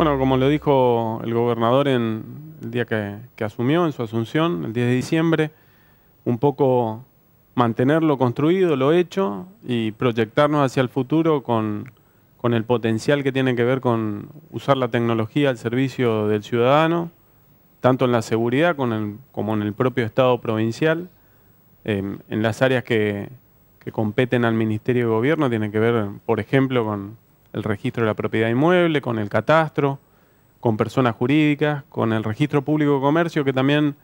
Bueno, como lo dijo el gobernador en el día que, asumió, en su asunción, el 10 de diciembre, un poco mantener lo construido, lo hecho y proyectarnos hacia el futuro con, el potencial que tiene que ver con usar la tecnología al servicio del ciudadano, tanto en la seguridad como en el propio Estado provincial, em, en las áreas que, que competen al Ministerio de Gobierno, tiene que ver, por ejemplo, con el registro de la propiedad inmueble, con el catastro, con personas jurídicas, con el registro público de comercio, que también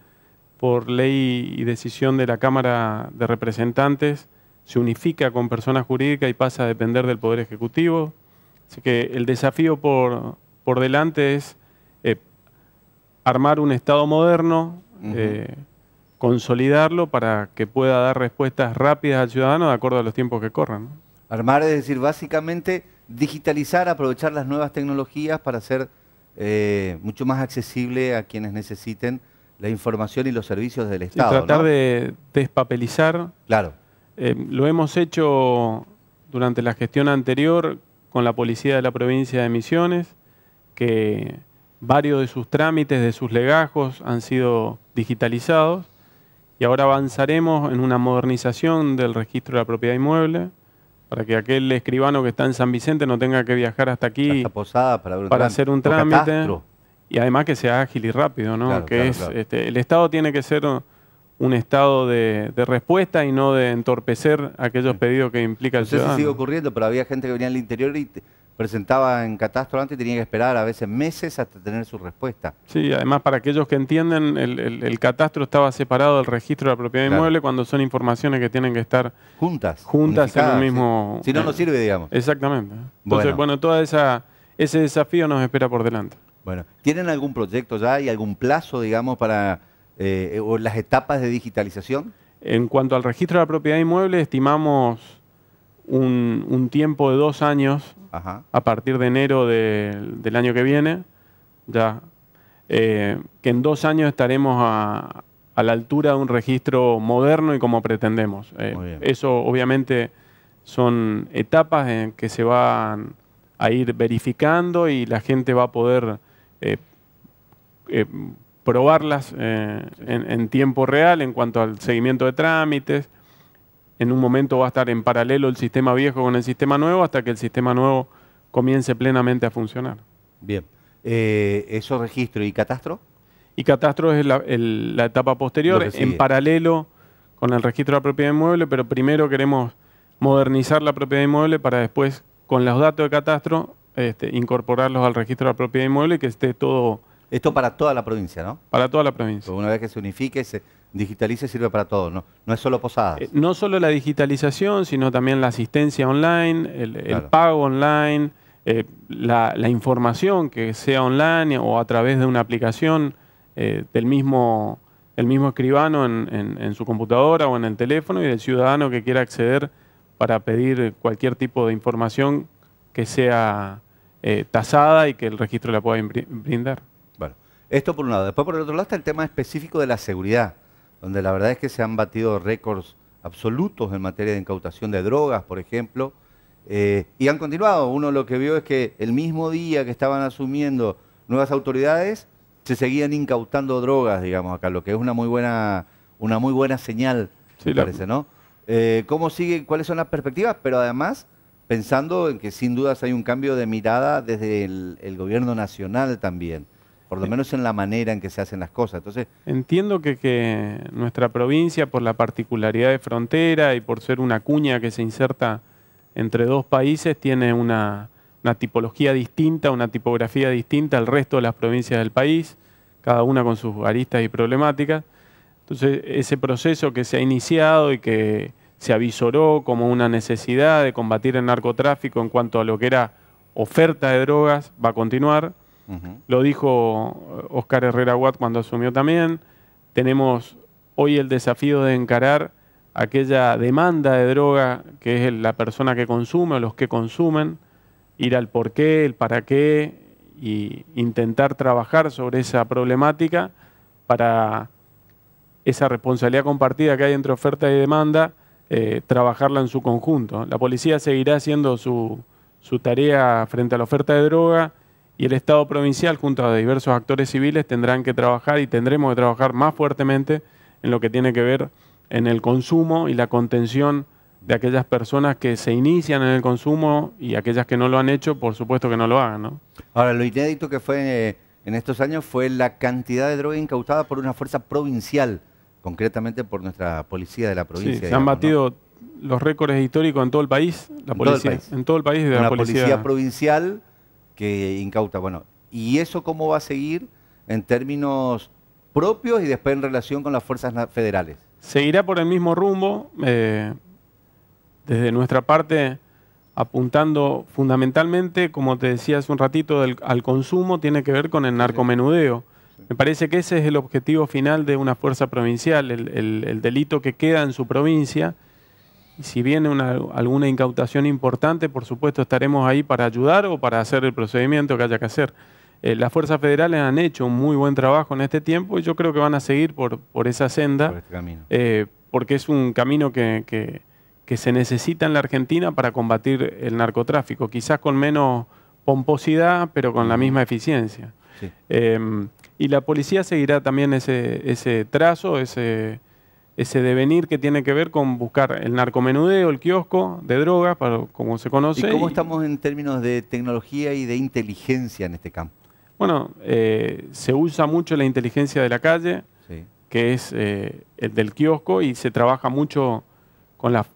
por ley y decisión de la Cámara de Representantes se unifica con personas jurídicas y pasa a depender del Poder Ejecutivo. Así que el desafío por, por delante es eh, armar un Estado moderno, eh, consolidarlo para que pueda dar respuestas rápidas al ciudadano de acuerdo a los tiempos que corran. Armar es decir, básicamente digitalizar, aprovechar las nuevas tecnologías para hacer eh, mucho más accesible a quienes necesiten la información y los servicios del Estado. tratar de despapelizar. Claro. Eh, lo hemos hecho durante la gestión anterior con la policía de la provincia de Misiones, que varios de sus trámites, de sus legajos han sido digitalizados y ahora avanzaremos en una modernización del registro de la propiedad inmueble para que aquel escribano que está en San Vicente no tenga que viajar hasta aquí Posada para, hacer un trámite. Y además que sea ágil y rápido, ¿no? que este, el Estado tiene que ser un estado de, respuesta y no de entorpecer aquellos pedidos que implica el ciudadano. sigue ocurriendo, pero había gente que venía al interior y presentaba en Catastro antes tenía que esperar a veces meses hasta tener su respuesta. Sí, además para aquellos que entienden, el, catastro estaba separado del registro de la propiedad inmueble cuando son informaciones que tienen que estar juntas. Juntas en el mismo... Si no, no eh, sirve, digamos. Exactamente. Entonces, bueno, todo esa, ese desafío nos espera por delante. Bueno, ¿tienen algún proyecto ya y algún plazo, digamos, para eh, o las etapas de digitalización? En cuanto al registro de la propiedad inmueble, estimamos un, tiempo de dos años a partir de enero del año que viene, ya eh, que en dos años estaremos a, la altura de un registro moderno y como pretendemos. Eh, eso obviamente son etapas en que se van a ir verificando y la gente va a poder eh, probarlas en tiempo real en cuanto al seguimiento de trámites en un momento va a estar en paralelo el sistema viejo con el sistema nuevo hasta que el sistema nuevo comience plenamente a funcionar. Bien. Eh, ¿Eso registro y catastro? Y catastro es la, etapa posterior, en paralelo con el registro de la propiedad inmueble, pero primero queremos modernizar la propiedad inmueble para después, con los datos de catastro, este, incorporarlos al registro de la propiedad inmueble y que esté todo... Esto para toda la provincia, ¿no? Para toda la provincia. Una vez que se unifique, se, digitalice sirve para todo, ¿no? No es solo posadas. Eh, no solo la digitalización, sino también la asistencia online, el, pago online, eh, la, información que sea online o a través de una aplicación eh, del mismo, el mismo escribano en, en, su computadora o en el teléfono y del ciudadano que quiera acceder para pedir cualquier tipo de información que sea tasada y que el registro la pueda brindar. Bueno, esto por un lado. Después por el otro lado está el tema específico de la seguridad donde la verdad es que se han batido récords absolutos en materia de incautación de drogas, por ejemplo, eh, y han continuado. Uno lo que vio es que el mismo día que estaban asumiendo nuevas autoridades, se seguían incautando drogas, digamos, acá, lo que es una muy buena, una muy buena señal, me parece, ¿no? Eh, ¿Cómo sigue? ¿Cuáles son las perspectivas? Pero además, pensando en que sin dudas hay un cambio de mirada desde el gobierno nacional también por lo menos en la manera en que se hacen las cosas. Entiendo que, nuestra provincia, por la particularidad de frontera y por ser una cuña que se inserta entre dos países, tiene una, una tipología distinta, una tipografía distinta al resto de las provincias del país, cada una con sus aristas y problemáticas. Entonces, ese proceso que se ha iniciado y que se avisoró como una necesidad de combatir el narcotráfico en cuanto a lo que era oferta de drogas, va a continuar lo dijo eh, Oscar Herrera Watt cuando asumió también. Tenemos hoy el desafío de encarar aquella demanda de droga que es la persona que consume o los que consumen, ir al por qué, el para qué, y intentar trabajar sobre esa problemática para esa responsabilidad compartida que hay entre oferta y demanda, eh, trabajarla en su conjunto. La policía seguirá haciendo su tarea frente a la oferta de droga y el Estado provincial, junto a diversos actores civiles, tendrán que trabajar y tendremos que trabajar más fuertemente en lo que tiene que ver en el consumo y la contención de aquellas personas que se inician en el consumo y aquellas que no lo han hecho, por supuesto que no lo hagan. ¿no? Ahora, lo inédito que fue eh, en estos años fue la cantidad de droga incautada por una fuerza provincial, concretamente por nuestra policía de la provincia. Sí, se han batido los récords históricos en todo el país, la en todo el país. en todo el país de la, policía provincial que incauta. Bueno, ¿y eso cómo va a seguir en términos propios y después en relación con las fuerzas federales? Seguirá por el mismo rumbo, eh, desde nuestra parte apuntando fundamentalmente, como te decía hace un ratito, al consumo, tiene que ver con el narcomenudeo. Me parece que ese es el objetivo final de una fuerza provincial, el delito que queda en su provincia y si viene una, alguna incautación importante, por supuesto estaremos ahí para ayudar o para hacer el procedimiento que haya que hacer. Eh, las fuerzas federales han hecho un muy buen trabajo en este tiempo y yo creo que van a seguir por, por esa senda, este eh, porque es un camino que, se necesita en la Argentina para combatir el narcotráfico, quizás con menos pomposidad, pero con la misma eficiencia. Eh, y la policía seguirá también ese, ese trazo, ese, ese devenir que tiene que ver con buscar el narcomenudeo, el kiosco de drogas, como se conoce. ¿Y cómo estamos en términos de tecnología y de inteligencia en este campo? Bueno, eh, se usa mucho la inteligencia de la calle, que es eh, el del kiosco, y se trabaja mucho con la,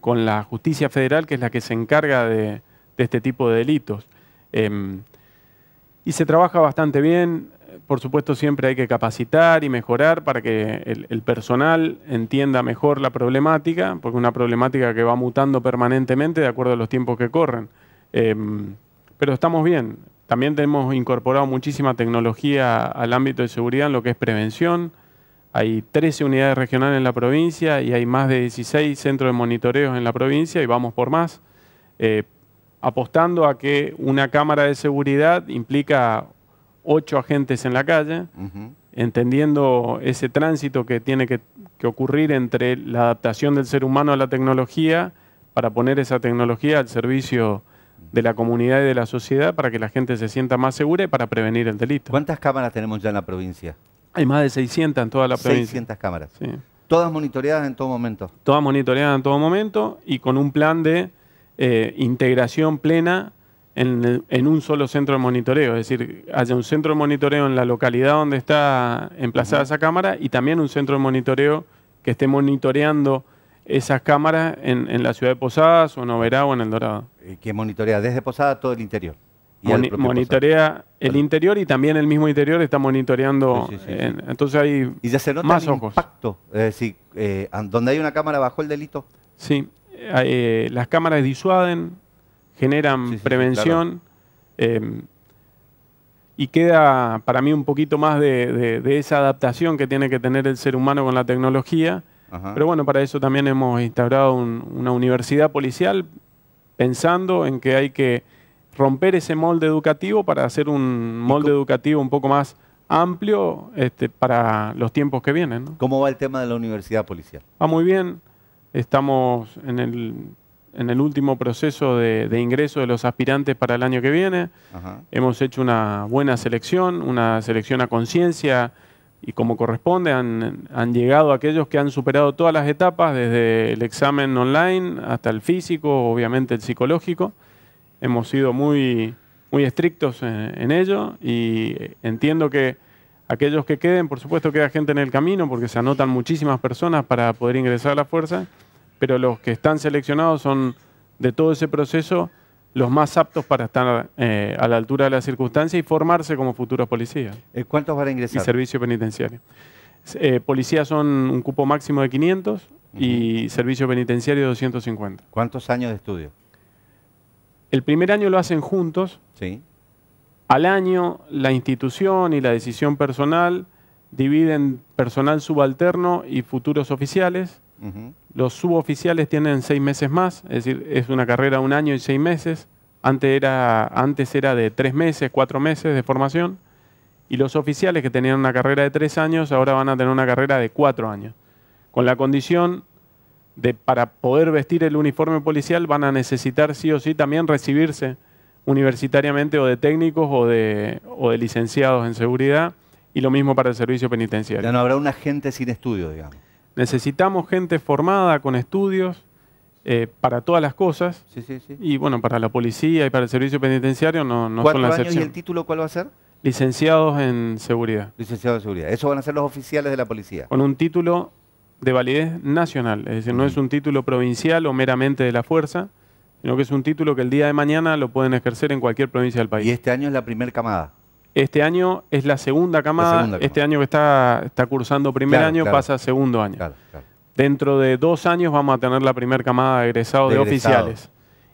con la justicia federal, que es la que se encarga de, de este tipo de delitos. Em, y se trabaja bastante bien, por supuesto, siempre hay que capacitar y mejorar para que el, personal entienda mejor la problemática, porque es una problemática que va mutando permanentemente de acuerdo a los tiempos que corren. Em, pero estamos bien. También hemos incorporado muchísima tecnología al ámbito de seguridad en lo que es prevención. Hay 13 unidades regionales en la provincia y hay más de 16 centros de monitoreos en la provincia y vamos por más. Eh, apostando a que una cámara de seguridad implica ocho agentes en la calle, entendiendo ese tránsito que tiene que, ocurrir entre la adaptación del ser humano a la tecnología para poner esa tecnología al servicio de la comunidad y de la sociedad para que la gente se sienta más segura y para prevenir el delito. ¿Cuántas cámaras tenemos ya en la provincia? Hay más de 600 en toda la provincia. 600 cámaras. Todas monitoreadas en todo momento. Todas monitoreadas en todo momento y con un plan de eh, integración plena en, un solo centro de monitoreo, es decir, haya un centro de monitoreo en la localidad donde está emplazada esa cámara y también un centro de monitoreo que esté monitoreando esas cámaras en, la ciudad de Posadas o en Oberá o en El Dorado. Eh, que monitorea desde Posadas todo el interior. monitorea el interior y también el mismo interior está monitoreando. entonces hay ya se más el ojos. impacto. Es decir, eh, donde hay una cámara bajo el delito. Sí, eh, las cámaras disuaden, generan prevención. Eh, y queda para mí un poquito más de, esa adaptación que tiene que tener el ser humano con la tecnología. Pero bueno, para eso también hemos instaurado una universidad policial pensando en que hay que romper ese molde educativo para hacer un molde educativo un poco más amplio este, para los tiempos que vienen. ¿Cómo va el tema de la universidad policial? Va ah, muy bien. Estamos en el en el último proceso de, ingreso de los aspirantes para el año que viene. Hemos hecho una buena selección, una selección a conciencia y como corresponde han, llegado aquellos que han superado todas las etapas, desde el examen online hasta el físico, obviamente el psicológico. Hemos sido muy, muy estrictos en, en ello y entiendo que aquellos que queden, por supuesto queda gente en el camino porque se anotan muchísimas personas para poder ingresar a la fuerza pero los que están seleccionados son de todo ese proceso los más aptos para estar eh, a la altura de la circunstancia y formarse como futuros policías. Eh, ¿Cuántos van a ingresar? Y servicio penitenciario. Eh, policías son un cupo máximo de 500 y servicio penitenciario 250. ¿Cuántos años de estudio? El primer año lo hacen juntos. Sí. Al año, la institución y la decisión personal dividen personal subalterno y futuros oficiales. Los suboficiales tienen seis meses más, es decir, es una carrera un año y seis meses. Antes era, antes era de tres meses, cuatro meses de formación. Y los oficiales que tenían una carrera de tres años ahora van a tener una carrera de cuatro años. Con la condición de para poder vestir el uniforme policial van a necesitar sí o sí también recibirse universitariamente o de técnicos o de, o de licenciados en seguridad y lo mismo para el servicio penitenciario. Ya no habrá un agente sin estudio, digamos. Necesitamos gente formada con estudios eh, para todas las cosas. Y bueno, para la policía y para el servicio penitenciario no, no son la excepción. Años ¿Y el título cuál va a ser? Licenciados en seguridad. Licenciados en seguridad. Eso van a ser los oficiales de la policía. Con un título de validez nacional. Es decir, no es un título provincial o meramente de la fuerza, sino que es un título que el día de mañana lo pueden ejercer en cualquier provincia del país. Y este año es la primera camada. Este año es la segunda camada. Este año que está, cursando primer año pasa a segundo año. dentro de dos años vamos a tener la primera camada de egresados de, oficiales.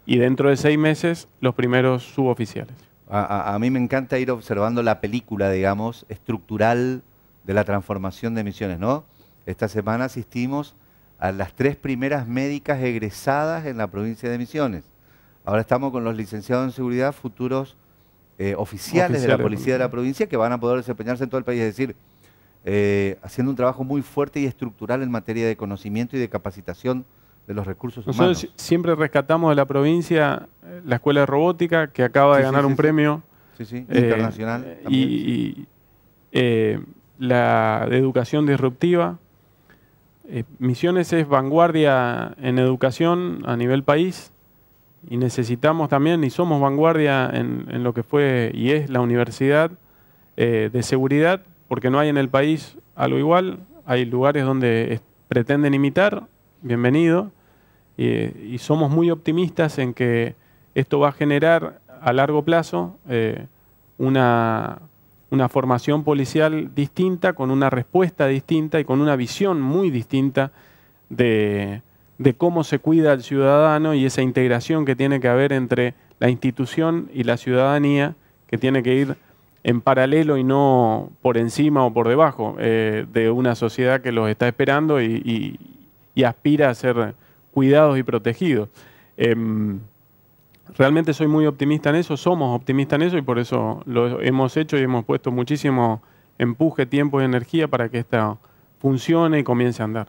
Y dentro de seis meses, los primeros suboficiales. A, a, mí me encanta ir observando la película, digamos, estructural de la transformación de misiones, ¿no? Esta semana asistimos a las tres primeras médicas egresadas en la provincia de Misiones. Ahora estamos con los licenciados en seguridad, futuros eh, oficiales, de la policía de la provincia que van a poder desempeñarse en todo el país. Es decir, eh, haciendo un trabajo muy fuerte y estructural en materia de conocimiento y de capacitación de los recursos humanos. siempre rescatamos de la provincia eh, la Escuela de Robótica, que acaba de ganar un premio. internacional. y, y la de educación disruptiva. Misiones es vanguardia en educación a nivel país y necesitamos también, y somos vanguardia en, lo que fue y es la universidad eh, de seguridad, porque no hay en el país algo igual, hay lugares donde pretenden imitar, bienvenido, eh, y, somos muy optimistas en que esto va a generar a largo plazo eh, una, una formación policial distinta, con una respuesta distinta y con una visión muy distinta de de cómo se cuida al ciudadano y esa integración que tiene que haber entre la institución y la ciudadanía, que tiene que ir en paralelo y no por encima o por debajo eh, de una sociedad que los está esperando y, aspira a ser cuidados y protegidos. Em, realmente soy muy optimista en eso, somos optimistas en eso y por eso lo hemos hecho y hemos puesto muchísimo empuje, tiempo y energía para que esto funcione y comience a andar.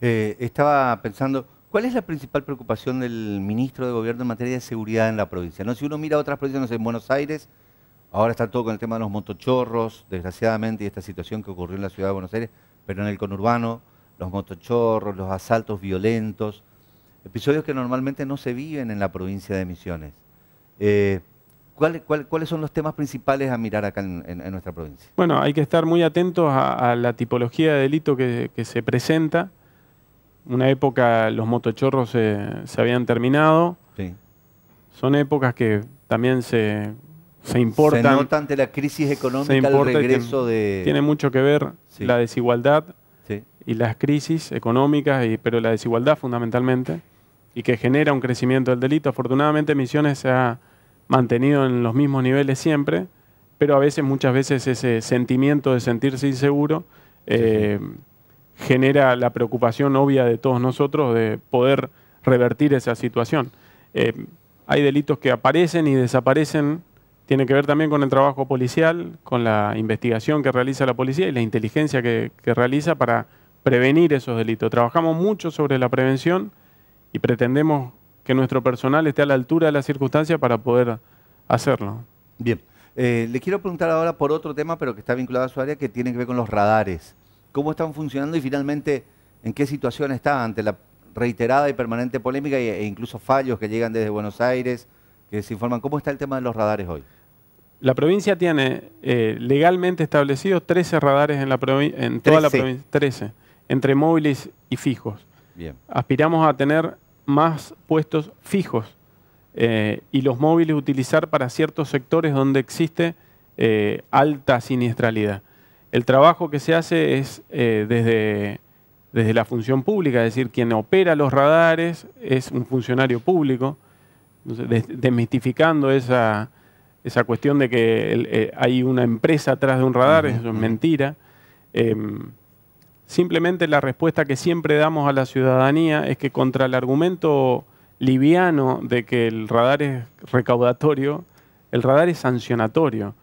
Eh, estaba pensando, ¿cuál es la principal preocupación del ministro de Gobierno en materia de seguridad en la provincia? ¿No? Si uno mira otras provincias, no sé, en Buenos Aires, ahora está todo con el tema de los motochorros, desgraciadamente, y esta situación que ocurrió en la ciudad de Buenos Aires, pero en el conurbano, los motochorros, los asaltos violentos, episodios que normalmente no se viven en la provincia de Misiones. Eh, cuáles son los temas principales a mirar acá en, nuestra provincia? Bueno, hay que estar muy atentos a, la tipología de delito que se presenta. Una época los motochorros se, habían terminado. Son épocas que también se, se importan. Se ante la crisis económica el regreso de... Tiene mucho que ver la desigualdad y las crisis económicas, pero la desigualdad fundamentalmente, y que genera un crecimiento del delito. Afortunadamente Misiones se ha mantenido en los mismos niveles siempre, pero a veces, muchas veces, ese sentimiento de sentirse inseguro eh, genera la preocupación obvia de todos nosotros de poder revertir esa situación. Eh, hay delitos que aparecen y desaparecen, tiene que ver también con el trabajo policial, con la investigación que realiza la policía y la inteligencia que, realiza para prevenir esos delitos. Trabajamos mucho sobre la prevención y pretendemos que nuestro personal esté a la altura de las circunstancia para poder hacerlo. Bien. Eh, le quiero preguntar ahora por otro tema, pero que está vinculado a su área, que tiene que ver con los radares cómo están funcionando y finalmente en qué situación está ante la reiterada y permanente polémica e incluso fallos que llegan desde Buenos Aires, que se informan. ¿Cómo está el tema de los radares hoy? La provincia tiene eh, legalmente establecidos 13 radares en, la en toda la provincia, 13, entre móviles y fijos. Bien. Aspiramos a tener más puestos fijos eh, y los móviles utilizar para ciertos sectores donde existe eh, alta siniestralidad. El trabajo que se hace es eh, desde, desde la función pública, es decir, quien opera los radares es un funcionario público, desmitificando esa, cuestión de que eh, hay una empresa atrás de un radar, eso es mentira. Em, simplemente la respuesta que siempre damos a la ciudadanía es que contra el argumento liviano de que el radar es recaudatorio, el radar es sancionatorio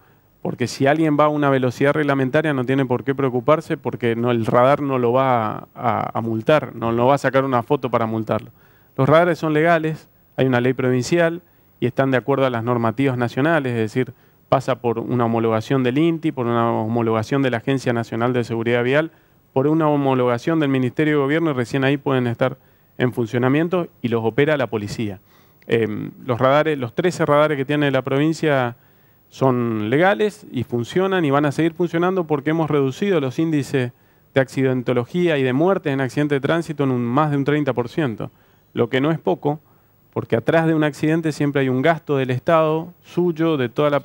porque si alguien va a una velocidad reglamentaria no tiene por qué preocuparse porque el radar no lo va a, multar, no, lo va a sacar una foto para multarlo. Los radares son legales, hay una ley provincial y están de acuerdo a las normativas nacionales, es decir, pasa por una homologación del INTI, por una homologación de la Agencia Nacional de Seguridad Vial, por una homologación del Ministerio de Gobierno y recién ahí pueden estar en funcionamiento y los opera la policía. Em, los radares, los 13 radares que tiene la provincia son legales y funcionan y van a seguir funcionando porque hemos reducido los índices de accidentología y de muertes en accidentes de tránsito en un, más de un 30%, lo que no es poco, porque atrás de un accidente siempre hay un gasto del Estado suyo, de, toda la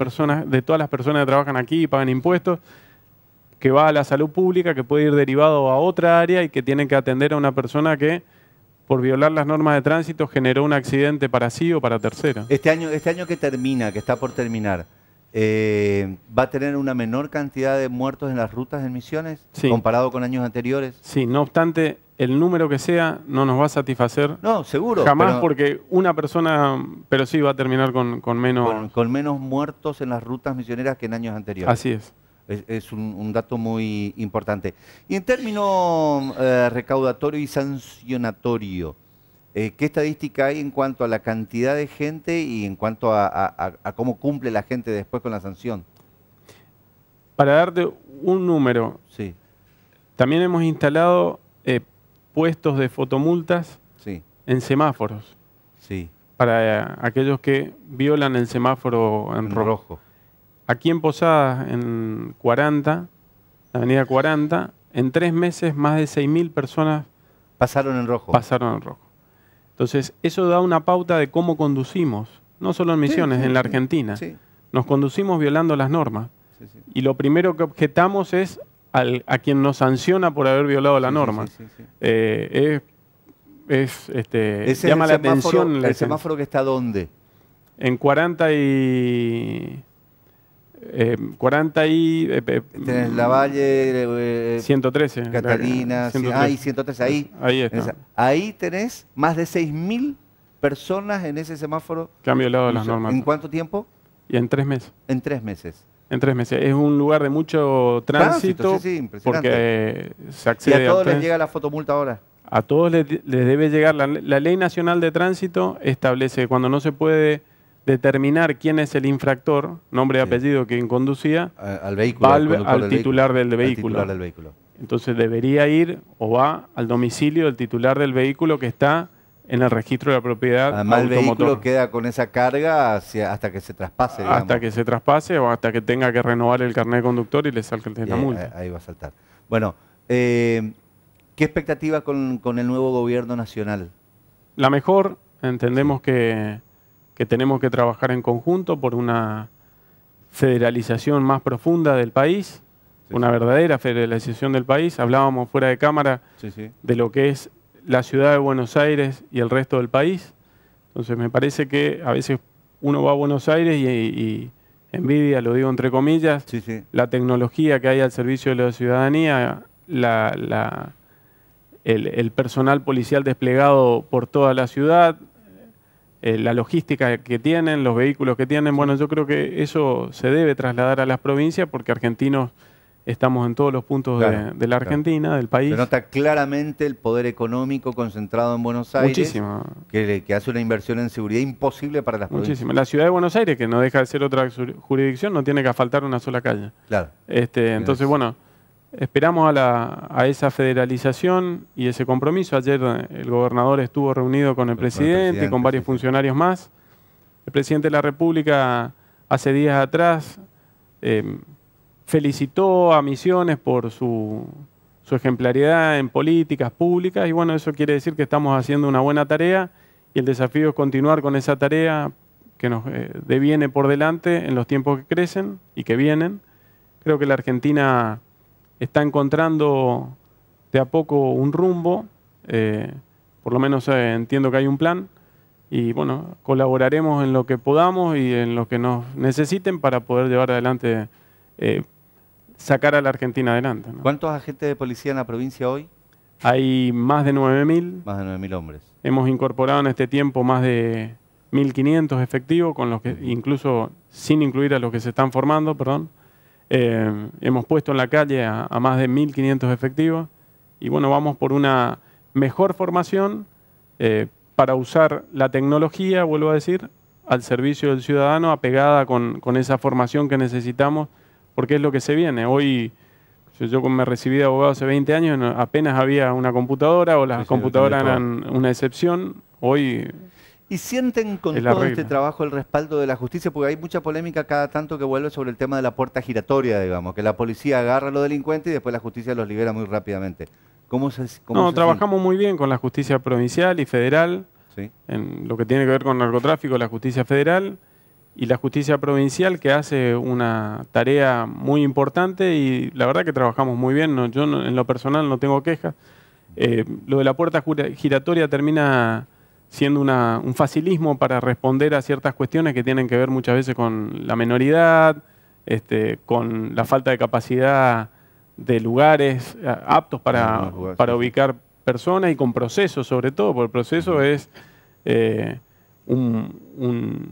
de todas las personas que trabajan aquí y pagan impuestos, que va a la salud pública, que puede ir derivado a otra área y que tiene que atender a una persona que por violar las normas de tránsito generó un accidente para sí o para tercero. Este año, este año que termina, que está por terminar, eh, ¿Va a tener una menor cantidad de muertos en las rutas de Misiones comparado con años anteriores? Sí, no obstante, el número que sea no nos va a satisfacer. No, seguro. Jamás porque una persona, pero sí va a terminar con, menos... Con, menos muertos en las rutas misioneras que en años anteriores. Así es. Es, un, dato muy importante. Y en términos eh, recaudatorio y sancionatorio, eh, ¿Qué estadística hay en cuanto a la cantidad de gente y en cuanto a, cómo cumple la gente después con la sanción? Para darte un número, también hemos instalado eh, puestos de fotomultas en semáforos. Para eh, aquellos que violan el semáforo en, rojo. Aquí en Posadas, en 40, avenida 40, en tres meses más de 6.000 personas... Pasaron en rojo. Entonces, eso da una pauta de cómo conducimos, no solo en Misiones, en la Argentina. Nos conducimos violando las normas. Y lo primero que objetamos es a quien nos sanciona por haber violado la norma. Eh, es, este, llama la atención. ¿El semáforo que está dónde? En 40 y... 40 eh, y. Eh, eh, la Valle. 113. Catalina. ahí 113. Ahí. Ahí tenés más de 6.000 personas en ese semáforo. Cambio de lado de las normas. ¿En cuánto tiempo? Y en tres meses. En tres meses. En tres meses. Es un lugar de mucho tránsito. porque se accede. ¿Y a todos les llega la fotomulta ahora? A todos les, debe llegar. la Ley Nacional de Tránsito establece que cuando no se puede determinar quién es el infractor, nombre y apellido quien conducía, al, vehículo, va al, titular del vehículo. Entonces debería ir o va al domicilio del titular del vehículo que está en el registro de la propiedad. Además, el vehículo queda con esa carga hasta que se traspase. Hasta que se traspase o hasta que tenga que renovar el carnet de conductor y le salga el eh, multa. Ahí va a saltar. Bueno, eh, ¿qué expectativa con, el nuevo gobierno nacional? La mejor, entendemos que que tenemos que trabajar en conjunto por una federalización más profunda del país, una verdadera federalización del país. Hablábamos fuera de cámara de lo que es la ciudad de Buenos Aires y el resto del país. Entonces me parece que a veces uno va a Buenos Aires y, envidia, lo digo entre comillas, la tecnología que hay al servicio de la ciudadanía, el personal policial desplegado por toda la ciudad, eh, la logística que tienen, los vehículos que tienen. Bueno, yo creo que eso se debe trasladar a las provincias porque argentinos estamos en todos los puntos de, la Argentina, del país. Se nota claramente el poder económico concentrado en Buenos Aires. Que, hace una inversión en seguridad imposible para las Muchísimo. La ciudad de Buenos Aires, que no deja de ser otra jurisdicción, no tiene que faltar una sola calle. Claro. Este, entonces, bueno Esperamos a, esa federalización y ese compromiso. Ayer eh, el gobernador estuvo reunido con el presidente, y con varios funcionarios más. El presidente de la República hace días atrás em, felicitó a Misiones por su, su ejemplaridad en políticas públicas y bueno, eso quiere decir que estamos haciendo una buena tarea y el desafío es continuar con esa tarea que nos eh, deviene por delante en los tiempos que crecen y que vienen. Creo que la Argentina está encontrando de a poco un rumbo, eh, por lo menos eh, entiendo que hay un plan, y bueno, colaboraremos en lo que podamos y en lo que nos necesiten para poder llevar adelante, eh, sacar a la Argentina adelante. ¿Cuántos agentes de policía en la provincia hoy? Hay más de 9.000. Más de 9.000 hombres. Hemos incorporado en este tiempo más de 1.500 efectivos, con los que incluso sin incluir a los que se están formando, perdón. Eh, hemos puesto en la calle a, más de 1.500 efectivos y bueno, vamos por una mejor formación eh, para usar la tecnología, vuelvo a decir, al servicio del ciudadano, apegada con, esa formación que necesitamos, porque es lo que se viene. Hoy yo, me recibí de abogado hace 20 años, apenas había una computadora o las computadoras eran una excepción. Hoy y sienten con todo este trabajo el respaldo de la justicia, porque hay mucha polémica cada tanto que vuelve sobre el tema de la puerta giratoria, digamos, que la policía agarra a los delincuentes y después la justicia los libera muy rápidamente. ¿Cómo se, no, trabajamos muy bien con la justicia provincial y federal, en lo que tiene que ver con narcotráfico, la justicia federal y la justicia provincial que hace una tarea muy importante y la verdad que trabajamos muy bien, yo en lo personal no tengo quejas. Eh, lo de la puerta giratoria termina siendo un facilismo para responder a ciertas cuestiones que tienen que ver muchas veces con la menoridad, este, con la falta de capacidad de lugares eh, aptos para, ah, ubicar personas y con procesos sobre todo, porque el proceso es eh, una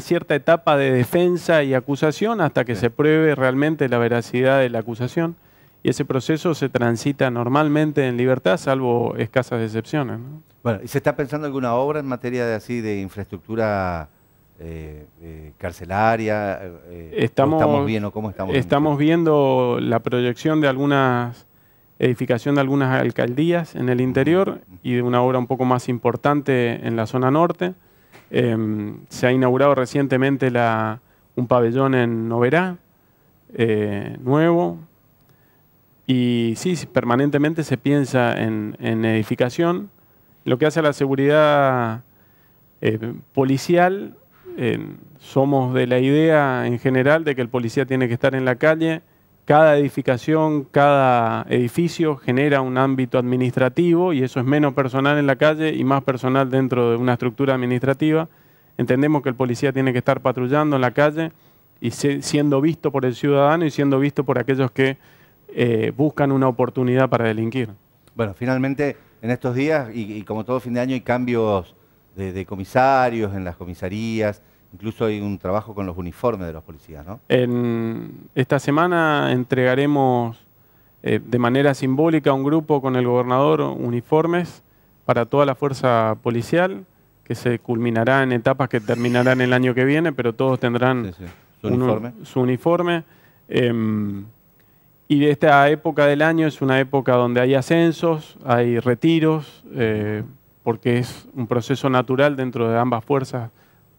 cierta etapa de defensa y acusación hasta que se pruebe realmente la veracidad de la acusación. Y ese proceso se transita normalmente en libertad, salvo escasas excepciones. Bueno, ¿y se está pensando alguna obra en materia de así de infraestructura eh, eh, carcelaria? Eh, estamos, estamos? viendo la proyección de algunas edificación de algunas alcaldías en el interior y de una obra un poco más importante en la zona norte. Em, se ha inaugurado recientemente un pabellón en Noverá, nuevo, y sí, permanentemente se piensa en edificación lo que hace a la seguridad eh, policial, eh, somos de la idea en general de que el policía tiene que estar en la calle. Cada edificación, cada edificio genera un ámbito administrativo y eso es menos personal en la calle y más personal dentro de una estructura administrativa. Entendemos que el policía tiene que estar patrullando en la calle y siendo visto por el ciudadano y siendo visto por aquellos que eh, buscan una oportunidad para delinquir. Bueno, finalmente en estos días, y, como todo fin de año, hay cambios de, comisarios en las comisarías, incluso hay un trabajo con los uniformes de los policías, ¿no? En esta semana entregaremos eh, de manera simbólica a un grupo con el gobernador uniformes para toda la fuerza policial, que se culminará en etapas que terminarán el año que viene, pero todos tendrán su uniforme. Em, y esta época del año es una época donde hay ascensos, hay retiros, eh, porque es un proceso natural dentro de ambas fuerzas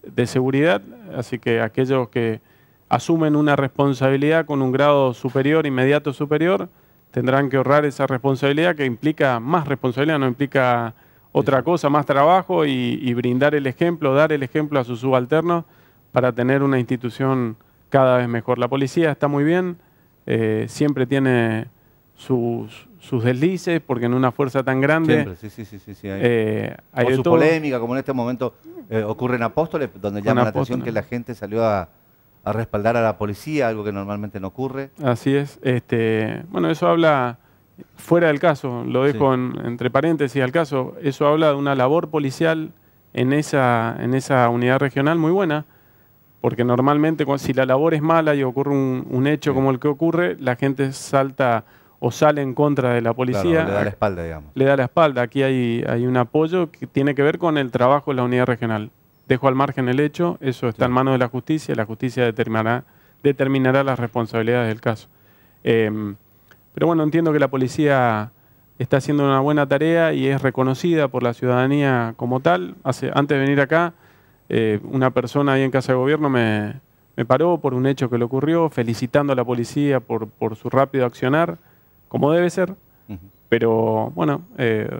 de seguridad. Así que aquellos que asumen una responsabilidad con un grado superior, inmediato superior, tendrán que ahorrar esa responsabilidad que implica más responsabilidad, no implica otra cosa, más trabajo y, y brindar el ejemplo, dar el ejemplo a sus subalternos para tener una institución cada vez mejor. La policía está muy bien eh, siempre tiene sus, sus, deslices, porque en una fuerza tan grande. Siempre, sí, sí, sí. hay, eh, o su polémica, como en este momento eh, ocurre en Apóstoles, donde llama la atención que la gente salió a, respaldar a la policía, algo que normalmente no ocurre. Así es. Este, bueno, eso habla. Fuera del caso, lo dejo entre paréntesis al caso, eso habla de una labor policial en esa, en esa unidad regional muy buena, porque normalmente si la labor es mala y ocurre un, hecho como el que ocurre, la gente salta o sale en contra de la policía. le da la espalda, digamos. Le da la espalda. Aquí hay, hay un apoyo que tiene que ver con el trabajo de la unidad regional. Dejo al margen el hecho, eso está en manos de la justicia, la justicia determinará, determinará las responsabilidades del caso. Em, pero bueno, entiendo que la policía está haciendo una buena tarea y es reconocida por la ciudadanía como tal. antes de venir acá, eh, una persona ahí en Casa de Gobierno me, paró por un hecho que le ocurrió, felicitando a la policía por, su rápido accionar, como debe ser, pero bueno, eh,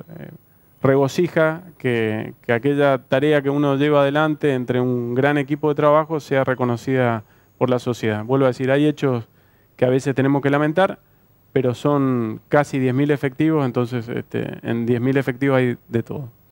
regocija que, aquella tarea que uno lleva adelante entre un gran equipo de trabajo sea reconocida por la sociedad. Vuelvo a decir, hay hechos que a veces tenemos que lamentar, pero son casi 10.000 efectivos, entonces este, en 10.000 efectivos hay de todo.